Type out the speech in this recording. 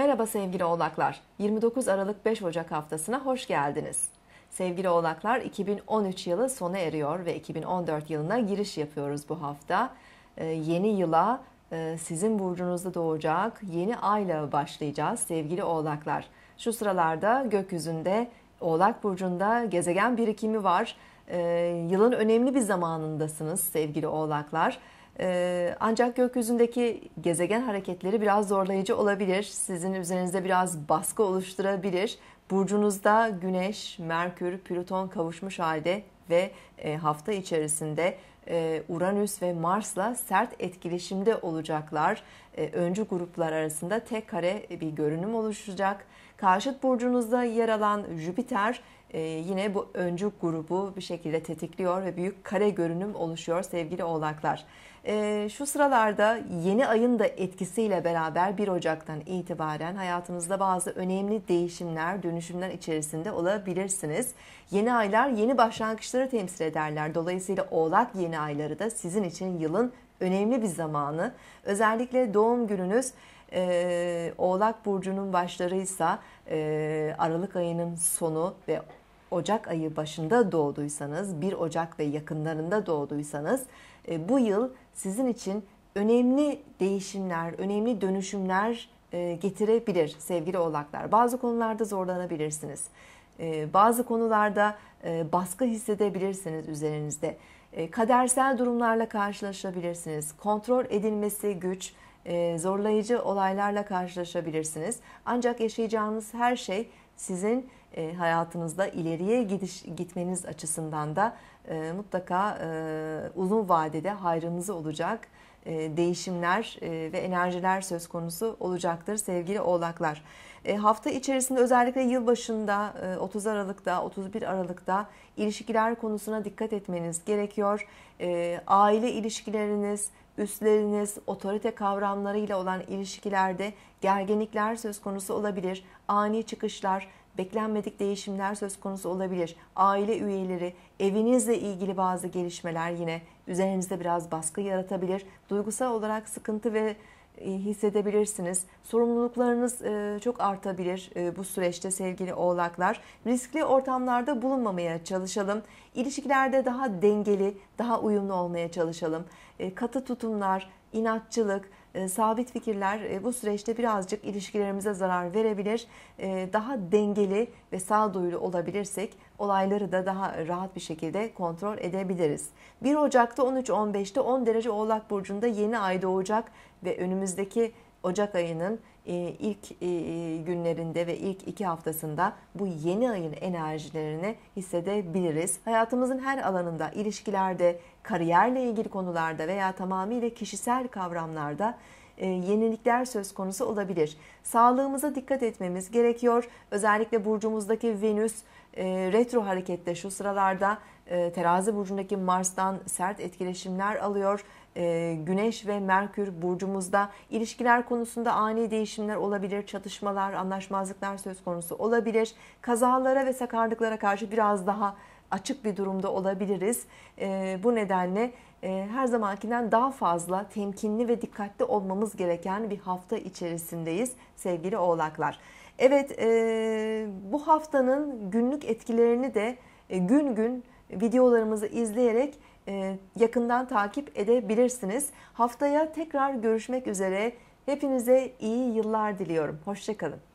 Merhaba sevgili oğlaklar. 29 Aralık 5 Ocak haftasına hoş geldiniz. Sevgili oğlaklar 2013 yılı sona eriyor ve 2014 yılına giriş yapıyoruz bu hafta. Ee, yeni yıla e, sizin burcunuzda doğacak yeni ayla başlayacağız sevgili oğlaklar. Şu sıralarda gökyüzünde Oğlak Burcu'nda gezegen birikimi var. Ee, yılın önemli bir zamanındasınız sevgili oğlaklar. Ee, ancak gökyüzündeki gezegen hareketleri biraz zorlayıcı olabilir. Sizin üzerinizde biraz baskı oluşturabilir. Burcunuzda Güneş, Merkür, Plüton kavuşmuş halde ve e, hafta içerisinde e, Uranüs ve Mars'la sert etkileşimde olacaklar. E, öncü gruplar arasında tek kare bir görünüm oluşacak. Karşıt burcunuzda yer alan Jüpiter e, yine bu öncü grubu bir şekilde tetikliyor ve büyük kare görünüm oluşuyor sevgili oğlaklar. E, şu sıralarda yeni ayın da etkisiyle beraber 1 Ocak'tan itibaren hayatınızda bazı önemli değişimler, dönüşümler içerisinde olabilirsiniz. Yeni aylar yeni başlangıçları temsil ederler. Dolayısıyla oğlak yeni ayları da sizin için yılın önemli bir zamanı. Özellikle doğum gününüz e, Oğlak Burcu'nun başlarıysa e, Aralık ayının sonu ve Ocak ayı başında doğduysanız, 1 Ocak ve yakınlarında doğduysanız e, bu yıl sizin için önemli değişimler, önemli dönüşümler e, getirebilir sevgili oğlaklar. Bazı konularda zorlanabilirsiniz. E, bazı konularda baskı hissedebilirsiniz üzerinizde. Kadersel durumlarla karşılaşabilirsiniz. Kontrol edilmesi güç, ee, zorlayıcı olaylarla karşılaşabilirsiniz. Ancak yaşayacağınız her şey sizin e, hayatınızda ileriye gidiş, gitmeniz açısından da e, mutlaka e, uzun vadede hayrınızı olacak değişimler ve enerjiler söz konusu olacaktır sevgili oğlaklar. Hafta içerisinde özellikle yılbaşında 30 Aralık'ta 31 Aralık'ta ilişkiler konusuna dikkat etmeniz gerekiyor. Aile ilişkileriniz, Üstleriniz otorite kavramlarıyla olan ilişkilerde gerginlikler söz konusu olabilir. Ani çıkışlar, beklenmedik değişimler söz konusu olabilir. Aile üyeleri, evinizle ilgili bazı gelişmeler yine üzerinizde biraz baskı yaratabilir. Duygusal olarak sıkıntı ve e, hissedebilirsiniz. Sorumluluklarınız e, çok artabilir e, bu süreçte sevgili oğlaklar. Riskli ortamlarda bulunmamaya çalışalım. İlişkilerde daha dengeli, daha uyumlu olmaya çalışalım. Katı tutumlar, inatçılık, ee, sabit fikirler e, bu süreçte birazcık ilişkilerimize zarar verebilir. Ee, daha dengeli ve sağduyulu olabilirsek olayları da daha rahat bir şekilde kontrol edebiliriz. 1 Ocak'ta 13-15'te 10 derece Oğlak Burcu'nda yeni ay doğacak ve önümüzdeki Ocak ayının ee, ilk e, günlerinde ve ilk iki haftasında bu yeni ayın enerjilerini hissedebiliriz. Hayatımızın her alanında, ilişkilerde, kariyerle ilgili konularda veya tamamıyla kişisel kavramlarda e, yenilikler söz konusu olabilir. Sağlığımıza dikkat etmemiz gerekiyor. Özellikle burcumuzdaki Venüs e, retro harekette şu sıralarda e, terazi burcundaki Mars'tan sert etkileşimler alıyor. Güneş ve Merkür burcumuzda ilişkiler konusunda ani değişimler olabilir, çatışmalar, anlaşmazlıklar söz konusu olabilir. Kazalara ve sakarlıklara karşı biraz daha açık bir durumda olabiliriz. Ee, bu nedenle e, her zamankinden daha fazla temkinli ve dikkatli olmamız gereken bir hafta içerisindeyiz sevgili oğlaklar. Evet e, bu haftanın günlük etkilerini de e, gün gün videolarımızı izleyerek yakından takip edebilirsiniz. Haftaya tekrar görüşmek üzere. Hepinize iyi yıllar diliyorum. Hoşçakalın.